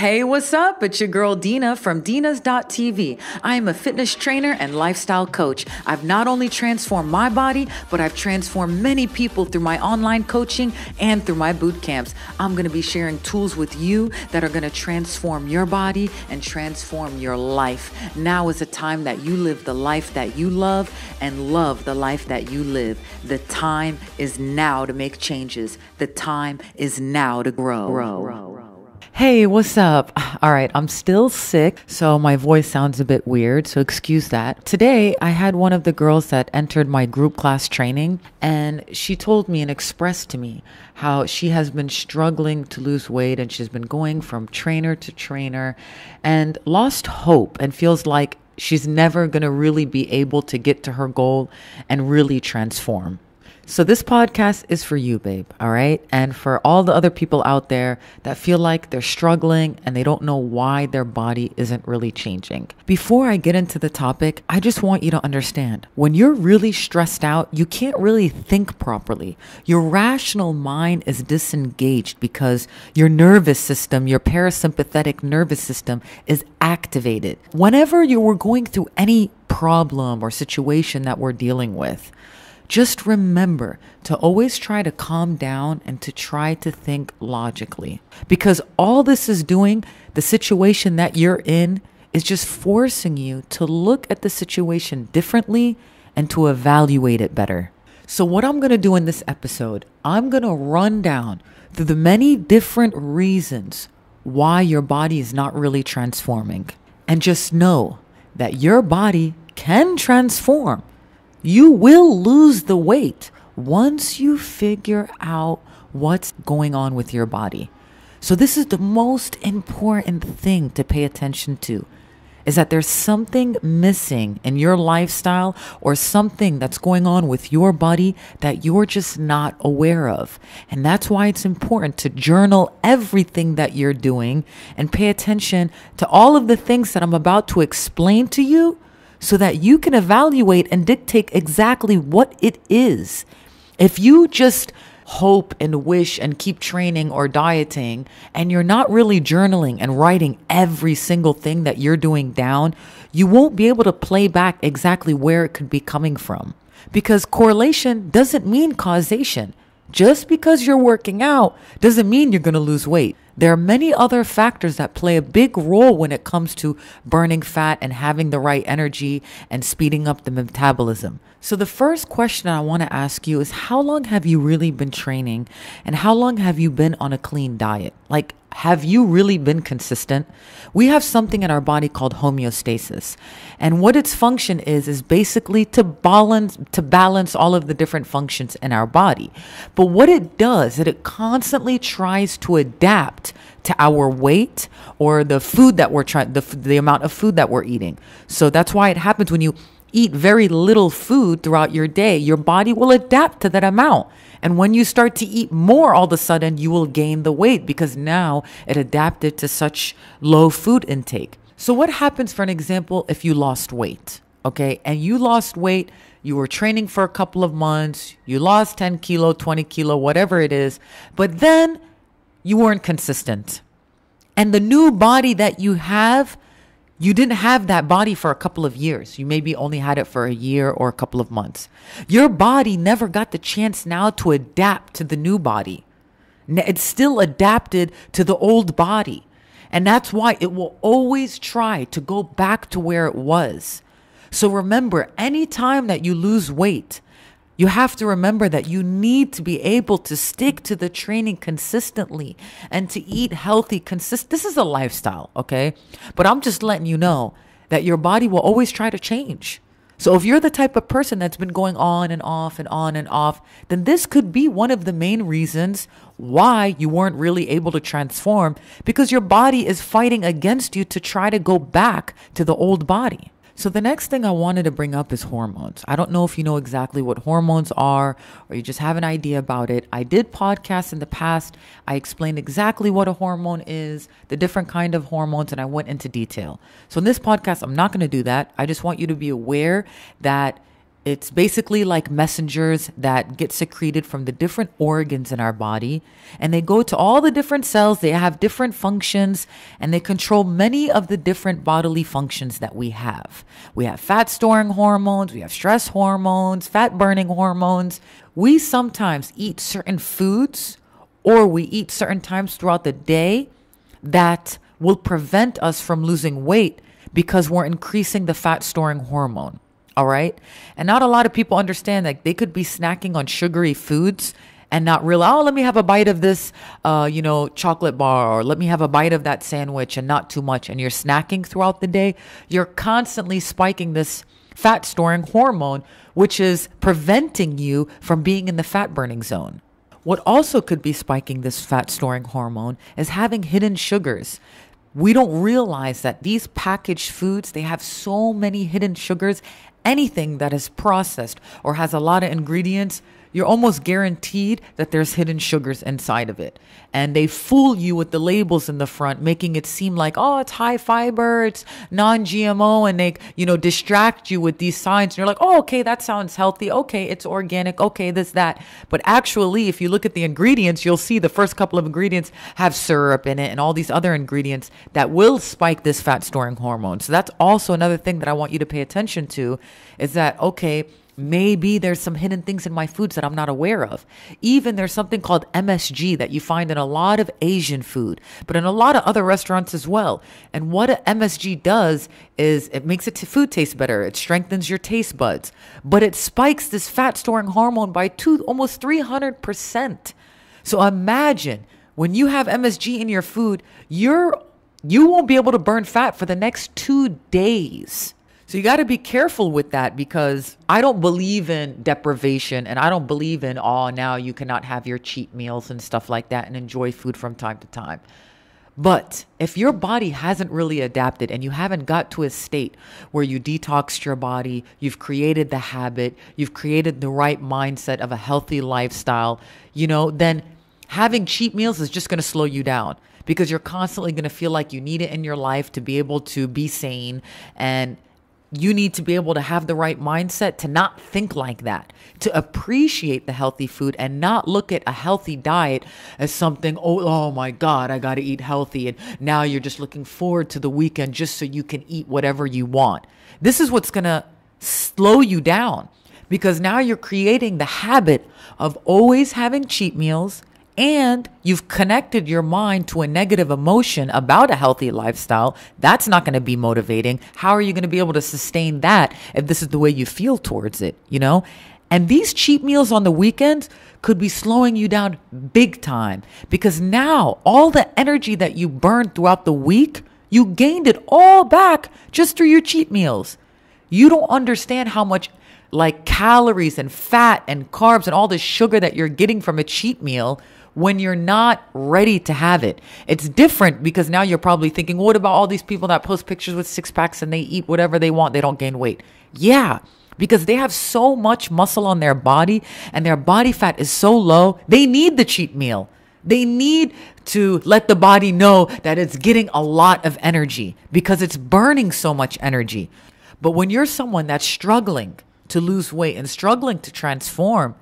Hey, what's up? It's your girl Dina from Dina's.tv. I am a fitness trainer and lifestyle coach. I've not only transformed my body, but I've transformed many people through my online coaching and through my boot camps. I'm going to be sharing tools with you that are going to transform your body and transform your life. Now is a time that you live the life that you love and love the life that you live. The time is now to make changes. The time is now to grow. grow. grow. Hey, what's up? All right, I'm still sick, so my voice sounds a bit weird, so excuse that. Today, I had one of the girls that entered my group class training, and she told me and expressed to me how she has been struggling to lose weight and she's been going from trainer to trainer and lost hope and feels like she's never going to really be able to get to her goal and really transform. So this podcast is for you, babe, all right? And for all the other people out there that feel like they're struggling and they don't know why their body isn't really changing. Before I get into the topic, I just want you to understand when you're really stressed out, you can't really think properly. Your rational mind is disengaged because your nervous system, your parasympathetic nervous system is activated. Whenever you were going through any problem or situation that we're dealing with, just remember to always try to calm down and to try to think logically because all this is doing, the situation that you're in, is just forcing you to look at the situation differently and to evaluate it better. So, what I'm going to do in this episode, I'm going to run down through the many different reasons why your body is not really transforming. And just know that your body can transform you will lose the weight once you figure out what's going on with your body. So this is the most important thing to pay attention to is that there's something missing in your lifestyle or something that's going on with your body that you're just not aware of. And that's why it's important to journal everything that you're doing and pay attention to all of the things that I'm about to explain to you so that you can evaluate and dictate exactly what it is. If you just hope and wish and keep training or dieting and you're not really journaling and writing every single thing that you're doing down, you won't be able to play back exactly where it could be coming from. Because correlation doesn't mean causation. Just because you're working out doesn't mean you're going to lose weight. There are many other factors that play a big role when it comes to burning fat and having the right energy and speeding up the metabolism. So, the first question I want to ask you is how long have you really been training and how long have you been on a clean diet? Like, have you really been consistent? We have something in our body called homeostasis. And what its function is is basically to balance to balance all of the different functions in our body. But what it does is it constantly tries to adapt adapt to our weight or the food that we're trying, the, the amount of food that we're eating. So that's why it happens when you eat very little food throughout your day, your body will adapt to that amount. And when you start to eat more, all of a sudden you will gain the weight because now it adapted to such low food intake. So, what happens, for an example, if you lost weight? Okay, and you lost weight, you were training for a couple of months, you lost 10 kilo, 20 kilo, whatever it is, but then you weren't consistent. And the new body that you have, you didn't have that body for a couple of years. You maybe only had it for a year or a couple of months. Your body never got the chance now to adapt to the new body. It's still adapted to the old body. And that's why it will always try to go back to where it was. So remember, anytime that you lose weight, you have to remember that you need to be able to stick to the training consistently and to eat healthy consist this is a lifestyle, okay? But I'm just letting you know that your body will always try to change. So if you're the type of person that's been going on and off and on and off, then this could be one of the main reasons why you weren't really able to transform because your body is fighting against you to try to go back to the old body. So, the next thing I wanted to bring up is hormones. I don't know if you know exactly what hormones are or you just have an idea about it. I did podcasts in the past. I explained exactly what a hormone is, the different kind of hormones, and I went into detail. So, in this podcast, I'm not going to do that. I just want you to be aware that it's basically like messengers that get secreted from the different organs in our body, and they go to all the different cells. They have different functions, and they control many of the different bodily functions that we have. We have fat storing hormones, we have stress hormones, fat burning hormones. We sometimes eat certain foods or we eat certain times throughout the day that will prevent us from losing weight because we're increasing the fat storing hormone. All right. And not a lot of people understand that they could be snacking on sugary foods and not real. oh, let me have a bite of this, uh, you know, chocolate bar, or let me have a bite of that sandwich and not too much. And you're snacking throughout the day. You're constantly spiking this fat storing hormone, which is preventing you from being in the fat burning zone. What also could be spiking this fat storing hormone is having hidden sugars. We don't realize that these packaged foods, they have so many hidden sugars anything that is processed or has a lot of ingredients you're almost guaranteed that there's hidden sugars inside of it. And they fool you with the labels in the front, making it seem like, oh, it's high fiber, it's non GMO, and they, you know, distract you with these signs. And you're like, oh, okay, that sounds healthy. Okay, it's organic. Okay, this, that. But actually, if you look at the ingredients, you'll see the first couple of ingredients have syrup in it and all these other ingredients that will spike this fat storing hormone. So that's also another thing that I want you to pay attention to is that, okay, Maybe there's some hidden things in my foods that I'm not aware of. Even there's something called MSG that you find in a lot of Asian food, but in a lot of other restaurants as well. And what MSG does is it makes it food taste better. It strengthens your taste buds, but it spikes this fat storing hormone by two, almost 300%. So imagine when you have MSG in your food, you're you won't be able to burn fat for the next two days. So you got to be careful with that because I don't believe in deprivation and I don't believe in, oh, now you cannot have your cheat meals and stuff like that and enjoy food from time to time. But if your body hasn't really adapted and you haven't got to a state where you detoxed your body, you've created the habit, you've created the right mindset of a healthy lifestyle, you know, then having cheat meals is just going to slow you down because you're constantly going to feel like you need it in your life to be able to be sane and you need to be able to have the right mindset to not think like that, to appreciate the healthy food and not look at a healthy diet as something, oh, oh my God, I got to eat healthy. And now you're just looking forward to the weekend just so you can eat whatever you want. This is what's going to slow you down because now you're creating the habit of always having cheat meals and you've connected your mind to a negative emotion about a healthy lifestyle, that's not going to be motivating. How are you going to be able to sustain that if this is the way you feel towards it, you know? And these cheat meals on the weekends could be slowing you down big time because now all the energy that you burned throughout the week, you gained it all back just through your cheat meals. You don't understand how much like calories and fat and carbs and all the sugar that you're getting from a cheat meal when you're not ready to have it. It's different because now you're probably thinking, what about all these people that post pictures with six packs and they eat whatever they want, they don't gain weight? Yeah, because they have so much muscle on their body and their body fat is so low, they need the cheat meal. They need to let the body know that it's getting a lot of energy because it's burning so much energy. But when you're someone that's struggling to lose weight and struggling to transform,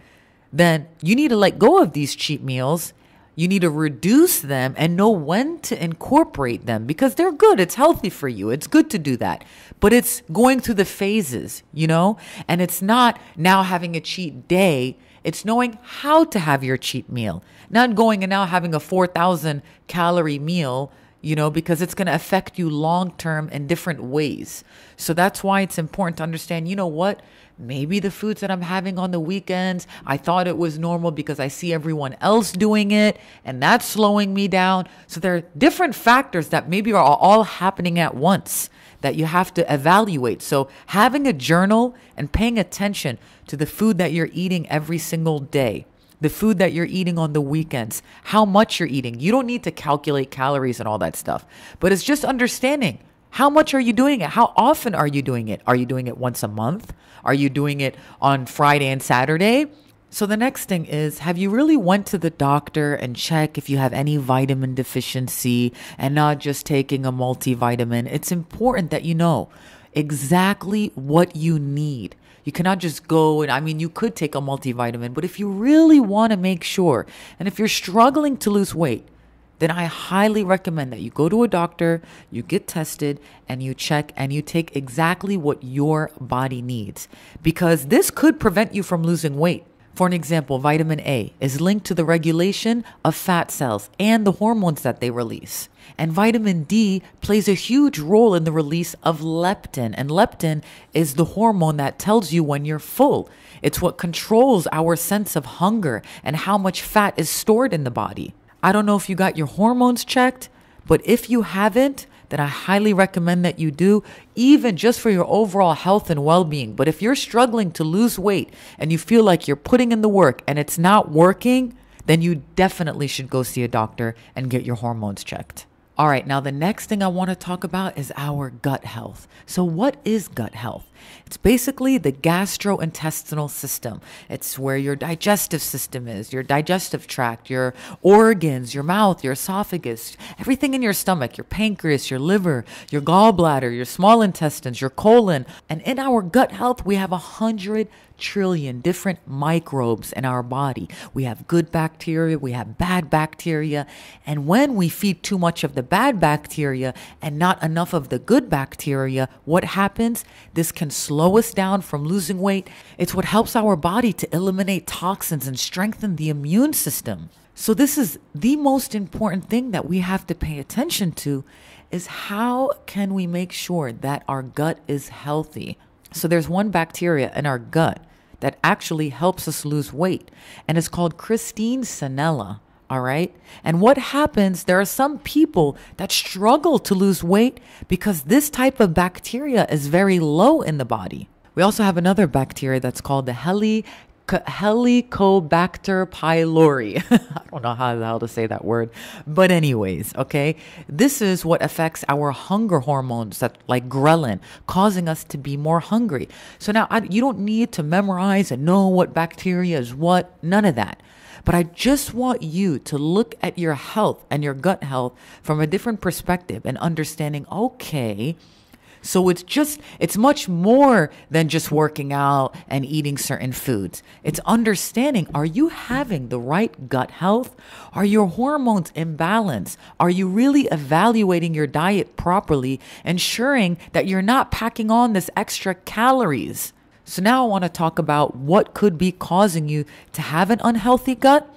then you need to let go of these cheat meals. You need to reduce them and know when to incorporate them because they're good. It's healthy for you. It's good to do that. But it's going through the phases, you know? And it's not now having a cheat day. It's knowing how to have your cheat meal, not going and now having a 4,000 calorie meal you know, because it's going to affect you long term in different ways. So that's why it's important to understand, you know what? maybe the foods that I'm having on the weekends, I thought it was normal because I see everyone else doing it and that's slowing me down. So there are different factors that maybe are all happening at once that you have to evaluate. So having a journal and paying attention to the food that you're eating every single day the food that you're eating on the weekends, how much you're eating. You don't need to calculate calories and all that stuff, but it's just understanding how much are you doing it? How often are you doing it? Are you doing it once a month? Are you doing it on Friday and Saturday? So the next thing is, have you really went to the doctor and check if you have any vitamin deficiency and not just taking a multivitamin? It's important that you know exactly what you need. You cannot just go and I mean you could take a multivitamin, but if you really want to make sure and if you're struggling to lose weight, then I highly recommend that you go to a doctor, you get tested, and you check and you take exactly what your body needs because this could prevent you from losing weight. For an example, vitamin A is linked to the regulation of fat cells and the hormones that they release. And vitamin D plays a huge role in the release of leptin. And leptin is the hormone that tells you when you're full. It's what controls our sense of hunger and how much fat is stored in the body. I don't know if you got your hormones checked, but if you haven't, then I highly recommend that you do, even just for your overall health and well being. But if you're struggling to lose weight and you feel like you're putting in the work and it's not working, then you definitely should go see a doctor and get your hormones checked. All right, now the next thing I want to talk about is our gut health. So, what is gut health? It's basically the gastrointestinal system. It's where your digestive system is, your digestive tract, your organs, your mouth, your esophagus, everything in your stomach, your pancreas, your liver, your gallbladder, your small intestines, your colon. And in our gut health, we have a hundred trillion different microbes in our body. We have good bacteria, we have bad bacteria. And when we feed too much of the bad bacteria and not enough of the good bacteria, what happens? This can can slow us down from losing weight. It's what helps our body to eliminate toxins and strengthen the immune system. So this is the most important thing that we have to pay attention to is how can we make sure that our gut is healthy? So there's one bacteria in our gut that actually helps us lose weight and it's called Christine Sanella. All right. And what happens, there are some people that struggle to lose weight because this type of bacteria is very low in the body. We also have another bacteria that's called the heli Helicobacter pylori. I don't know how the hell to say that word, but anyways, okay. This is what affects our hunger hormones that like ghrelin, causing us to be more hungry. So now I, you don't need to memorize and know what bacteria is what, none of that. But I just want you to look at your health and your gut health from a different perspective and understanding, okay, so it's just, it's much more than just working out and eating certain foods. It's understanding are you having the right gut health? Are your hormones in balance? Are you really evaluating your diet properly, ensuring that you're not packing on this extra calories? So now I want to talk about what could be causing you to have an unhealthy gut.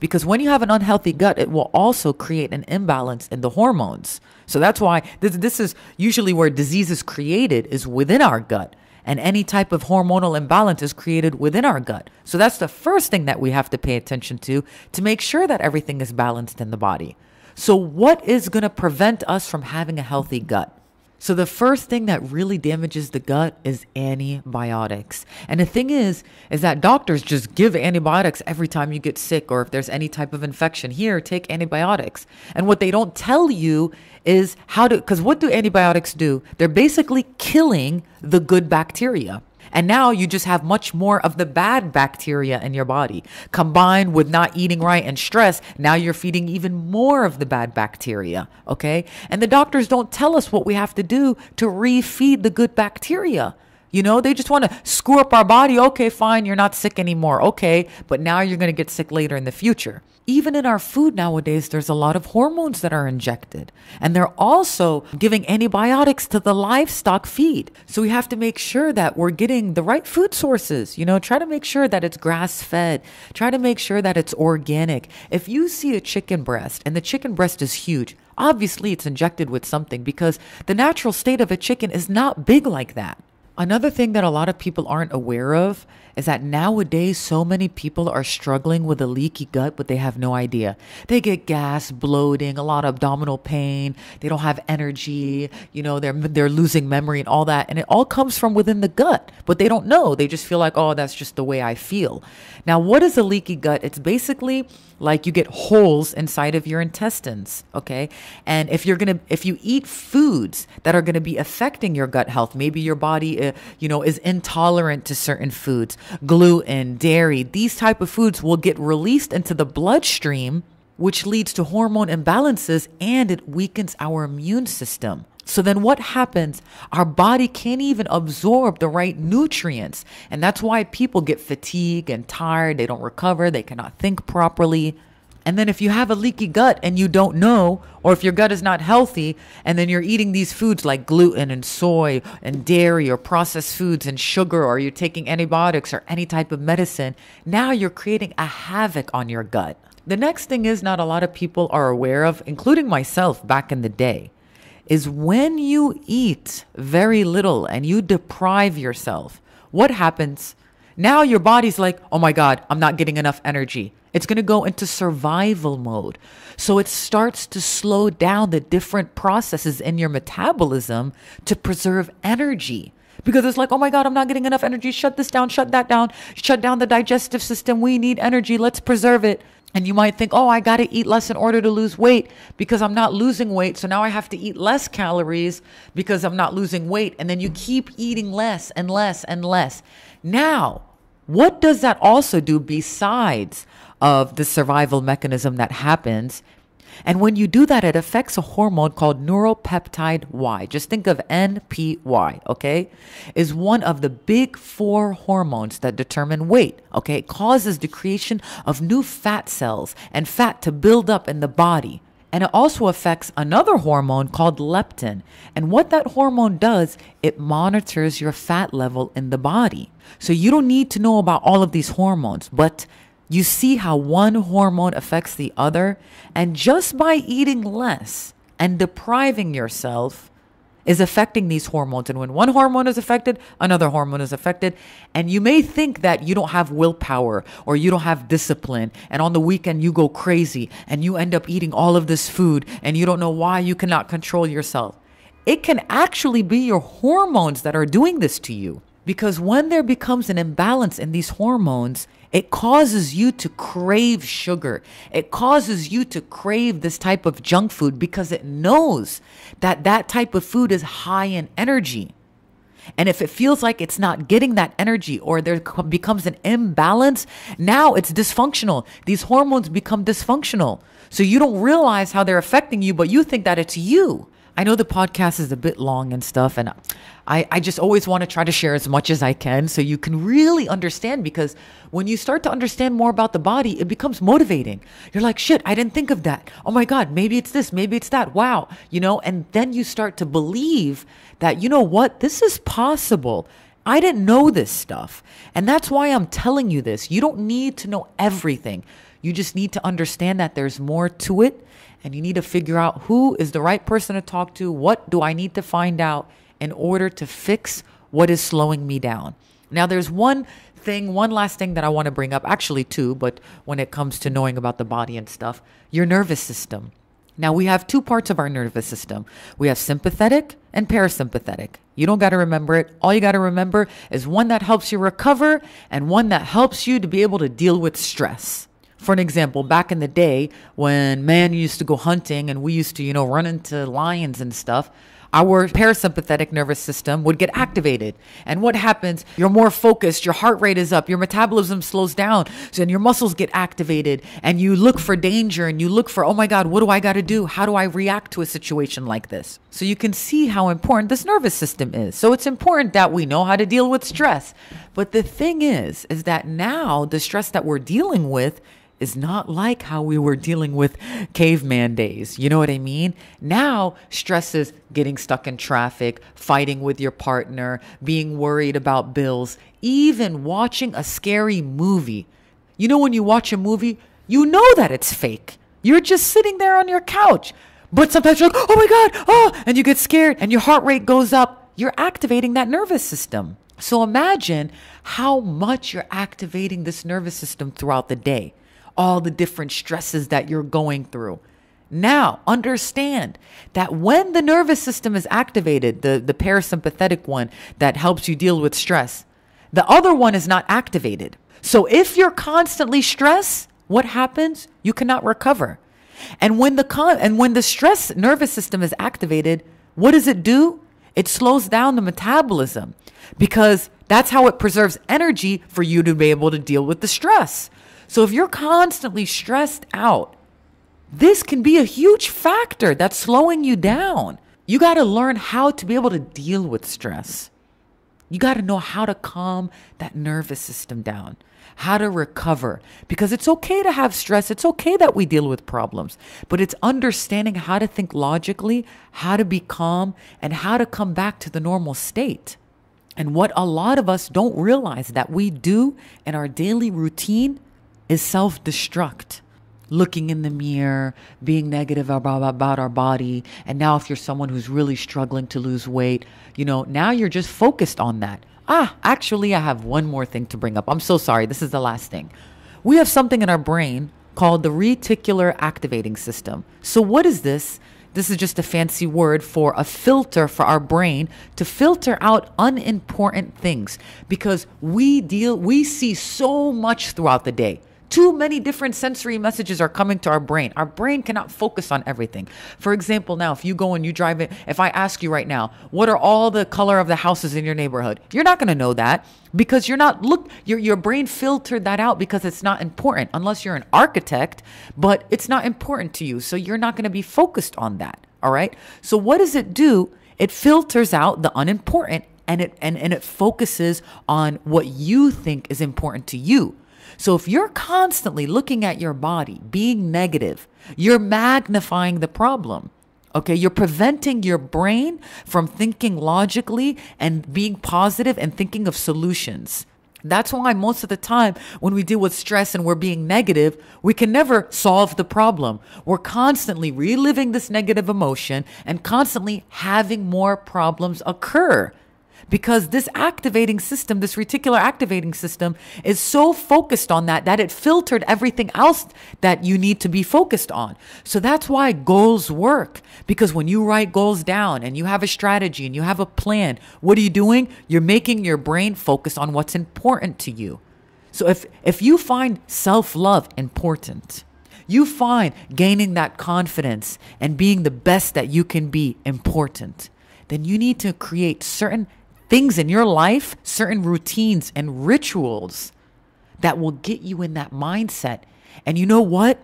Because when you have an unhealthy gut, it will also create an imbalance in the hormones. So that's why this, this is usually where disease is created is within our gut. And any type of hormonal imbalance is created within our gut. So that's the first thing that we have to pay attention to to make sure that everything is balanced in the body. So, what is going to prevent us from having a healthy gut? So, the first thing that really damages the gut is antibiotics. And the thing is, is that doctors just give antibiotics every time you get sick or if there's any type of infection. Here, take antibiotics. And what they don't tell you is how to, because what do antibiotics do? They're basically killing the good bacteria. And now you just have much more of the bad bacteria in your body. Combined with not eating right and stress, now you're feeding even more of the bad bacteria, okay? And the doctors don't tell us what we have to do to refeed the good bacteria. You know, they just want to screw up our body. Okay, fine, you're not sick anymore. Okay, but now you're going to get sick later in the future even in our food nowadays, there's a lot of hormones that are injected. And they're also giving antibiotics to the livestock feed. So we have to make sure that we're getting the right food sources. You know, try to make sure that it's grass fed. Try to make sure that it's organic. If you see a chicken breast and the chicken breast is huge, obviously it's injected with something because the natural state of a chicken is not big like that. Another thing that a lot of people aren't aware of is that nowadays so many people are struggling with a leaky gut, but they have no idea. They get gas, bloating, a lot of abdominal pain. They don't have energy. You know, they're they're losing memory and all that, and it all comes from within the gut, but they don't know. They just feel like, oh, that's just the way I feel. Now, what is a leaky gut? It's basically like you get holes inside of your intestines. Okay, and if you're gonna if you eat foods that are gonna be affecting your gut health, maybe your body is you know is intolerant to certain foods, gluten, dairy, these type of foods will get released into the bloodstream which leads to hormone imbalances and it weakens our immune system. So then what happens? Our body can't even absorb the right nutrients. And that's why people get fatigued and tired. They don't recover. They cannot think properly. And then if you have a leaky gut and you don't know, or if your gut is not healthy, and then you're eating these foods like gluten and soy and dairy or processed foods and sugar, or you're taking antibiotics or any type of medicine, now you're creating a havoc on your gut. The next thing is not a lot of people are aware of, including myself back in the day, is when you eat very little and you deprive yourself, what happens? Now your body's like, oh my God, I'm not getting enough energy. It's going to go into survival mode. So it starts to slow down the different processes in your metabolism to preserve energy. Because it's like, oh my God, I'm not getting enough energy. Shut this down, shut that down, shut down the digestive system. We need energy. Let's preserve it. And you might think, oh, I got to eat less in order to lose weight because I'm not losing weight. So now I have to eat less calories because I'm not losing weight. And then you keep eating less and less and less. Now, what does that also do besides of the survival mechanism that happens? And when you do that, it affects a hormone called neuropeptide Y. Just think of NPY, okay? Is one of the big four hormones that determine weight, okay? It causes the creation of new fat cells and fat to build up in the body. And it also affects another hormone called leptin. And what that hormone does, it monitors your fat level in the body. So you don't need to know about all of these hormones, but you see how one hormone affects the other. And just by eating less and depriving yourself, is affecting these hormones. And when one hormone is affected, another hormone is affected. And you may think that you don't have willpower or you don't have discipline. And on the weekend, you go crazy and you end up eating all of this food and you don't know why you cannot control yourself. It can actually be your hormones that are doing this to you. Because when there becomes an imbalance in these hormones, it causes you to crave sugar. It causes you to crave this type of junk food because it knows that that type of food is high in energy. And if it feels like it's not getting that energy or there becomes an imbalance, now it's dysfunctional. These hormones become dysfunctional. So you don't realize how they're affecting you, but you think that it's you. I know the podcast is a bit long and stuff, and I, I just always want to try to share as much as I can so you can really understand because when you start to understand more about the body, it becomes motivating. You're like, shit, I didn't think of that. Oh my God, maybe it's this, maybe it's that. Wow. You know, and then you start to believe that, you know what, this is possible. I didn't know this stuff. And that's why I'm telling you this. You don't need to know everything. You just need to understand that there's more to it and you need to figure out who is the right person to talk to. What do I need to find out in order to fix what is slowing me down? Now, there's one thing, one last thing that I want to bring up, actually, two, but when it comes to knowing about the body and stuff, your nervous system. Now, we have two parts of our nervous system we have sympathetic and parasympathetic. You don't got to remember it. All you got to remember is one that helps you recover and one that helps you to be able to deal with stress for an example, back in the day when man used to go hunting and we used to, you know, run into lions and stuff, our parasympathetic nervous system would get activated. And what happens? You're more focused, your heart rate is up, your metabolism slows down, so then your muscles get activated, and you look for danger and you look for, oh my God, what do I got to do? How do I react to a situation like this? So you can see how important this nervous system is. So it's important that we know how to deal with stress. But the thing is, is that now the stress that we're dealing with is not like how we were dealing with caveman days. You know what I mean? Now, stress is getting stuck in traffic, fighting with your partner, being worried about bills, even watching a scary movie. You know, when you watch a movie, you know that it's fake. You're just sitting there on your couch. But sometimes you're like, oh my God, oh, and you get scared and your heart rate goes up. You're activating that nervous system. So imagine how much you're activating this nervous system throughout the day all the different stresses that you're going through. Now, understand that when the nervous system is activated, the, the parasympathetic one that helps you deal with stress, the other one is not activated. So if you're constantly stressed, what happens? You cannot recover. And when the con- and when the stress nervous system is activated, what does it do? It slows down the metabolism because that's how it preserves energy for you to be able to deal with the stress. So if you're constantly stressed out, this can be a huge factor that's slowing you down. You got to learn how to be able to deal with stress. You got to know how to calm that nervous system down, how to recover, because it's okay to have stress. It's okay that we deal with problems, but it's understanding how to think logically, how to be calm, and how to come back to the normal state. And what a lot of us don't realize that we do in our daily routine is self destruct. Looking in the mirror, being negative about, about our body. And now, if you're someone who's really struggling to lose weight, you know, now you're just focused on that. Ah, actually, I have one more thing to bring up. I'm so sorry. This is the last thing. We have something in our brain called the reticular activating system. So, what is this? This is just a fancy word for a filter for our brain to filter out unimportant things because we deal we see so much throughout the day. Too many different sensory messages are coming to our brain. Our brain cannot focus on everything. For example, now, if you go and you drive it, if I ask you right now, what are all the color of the houses in your neighborhood? You're not going to know that because you're not look your your brain filtered that out because it's not important unless you're an architect, but it's not important to you. So you're not going to be focused on that, all right? So what does it do? It filters out the unimportant and it and, and it focuses on what you think is important to you. So if you're constantly looking at your body, being negative, you're magnifying the problem. Okay, you're preventing your brain from thinking logically and being positive and thinking of solutions. That's why most of the time when we deal with stress and we're being negative, we can never solve the problem. We're constantly reliving this negative emotion and constantly having more problems occur because this activating system, this reticular activating system, is so focused on that that it filtered everything else that you need to be focused on. So that's why goals work because when you write goals down and you have a strategy and you have a plan, what are you doing? You're making your brain focus on what's important to you. So if, if you find self love important, you find gaining that confidence and being the best that you can be important, then you need to create certain things in your life, certain routines and rituals that will get you in that mindset. And you know what?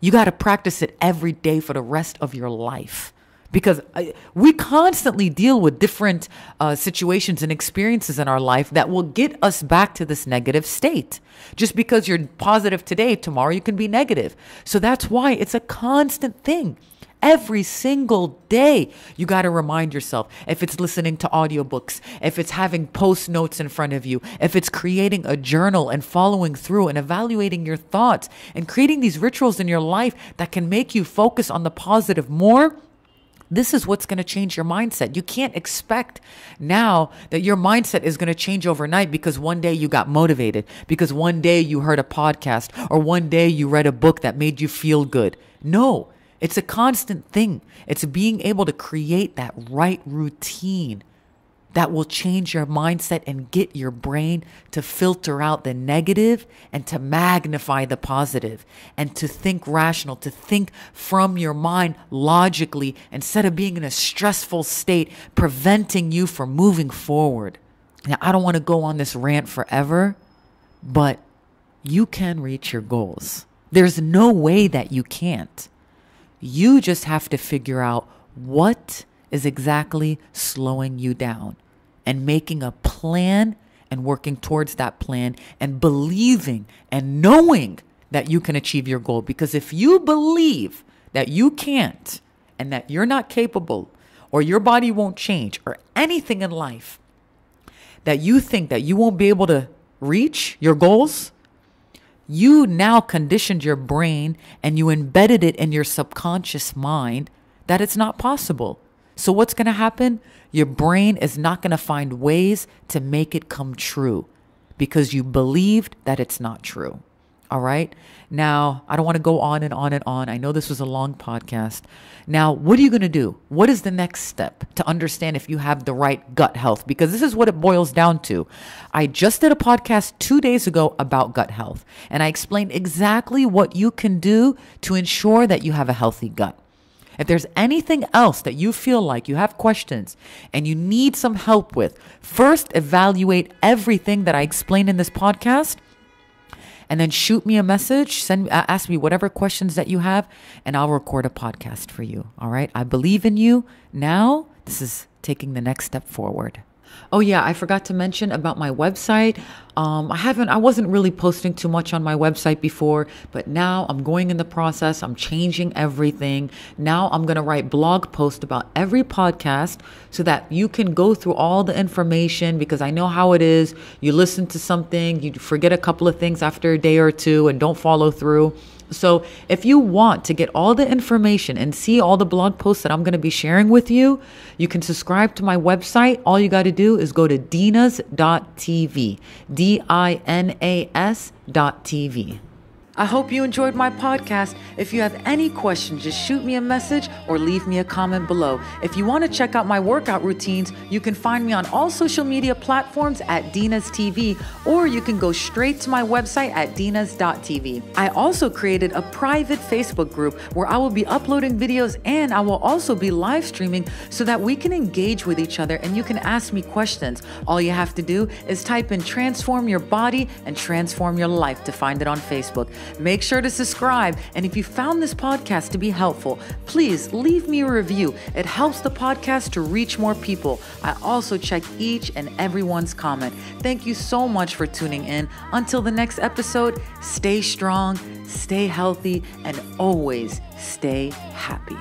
You got to practice it every day for the rest of your life because uh, we constantly deal with different uh, situations and experiences in our life that will get us back to this negative state. Just because you're positive today, tomorrow you can be negative. So that's why it's a constant thing every single day. You got to remind yourself if it's listening to audiobooks, if it's having post notes in front of you, if it's creating a journal and following through and evaluating your thoughts and creating these rituals in your life that can make you focus on the positive more. This is what's going to change your mindset. You can't expect now that your mindset is going to change overnight because one day you got motivated, because one day you heard a podcast, or one day you read a book that made you feel good. No, it's a constant thing. It's being able to create that right routine that will change your mindset and get your brain to filter out the negative and to magnify the positive and to think rational, to think from your mind logically instead of being in a stressful state, preventing you from moving forward. Now, I don't want to go on this rant forever, but you can reach your goals. There's no way that you can't. You just have to figure out what is exactly slowing you down and making a plan and working towards that plan and believing and knowing that you can achieve your goal. Because if you believe that you can't and that you're not capable or your body won't change or anything in life that you think that you won't be able to reach your goals, you now conditioned your brain and you embedded it in your subconscious mind that it's not possible. So, what's going to happen? Your brain is not going to find ways to make it come true because you believed that it's not true. All right. Now, I don't want to go on and on and on. I know this was a long podcast. Now, what are you going to do? What is the next step to understand if you have the right gut health? Because this is what it boils down to. I just did a podcast two days ago about gut health, and I explained exactly what you can do to ensure that you have a healthy gut. If there's anything else that you feel like you have questions and you need some help with, first evaluate everything that I explained in this podcast and then shoot me a message, send ask me whatever questions that you have and I'll record a podcast for you. All right? I believe in you. Now, this is taking the next step forward. Oh yeah, I forgot to mention about my website. Um, I haven't, I wasn't really posting too much on my website before, but now I'm going in the process. I'm changing everything. Now I'm going to write blog posts about every podcast so that you can go through all the information because I know how it is. You listen to something, you forget a couple of things after a day or two and don't follow through. So if you want to get all the information and see all the blog posts that I'm going to be sharing with you, you can subscribe to my website. All you got to do is go to dinas.tv, D I N A S.tv. I hope you enjoyed my podcast. If you have any questions, just shoot me a message or leave me a comment below. If you want to check out my workout routines, you can find me on all social media platforms at Dina's TV, or you can go straight to my website at dinas.tv. I also created a private Facebook group where I will be uploading videos and I will also be live streaming so that we can engage with each other and you can ask me questions. All you have to do is type in transform your body and transform your life to find it on Facebook. Make sure to subscribe. And if you found this podcast to be helpful, please leave me a review. It helps the podcast to reach more people. I also check each and everyone's comment. Thank you so much for tuning in. Until the next episode, stay strong, stay healthy, and always stay happy.